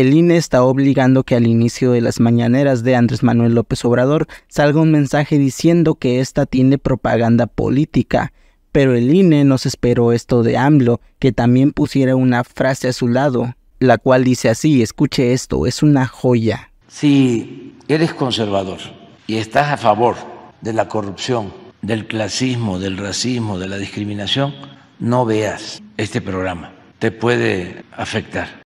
el INE está obligando que al inicio de las mañaneras de Andrés Manuel López Obrador salga un mensaje diciendo que esta tiene propaganda política. Pero el INE no esperó esto de AMLO, que también pusiera una frase a su lado, la cual dice así, escuche esto, es una joya. Si eres conservador y estás a favor de la corrupción, del clasismo, del racismo, de la discriminación, no veas este programa, te puede afectar.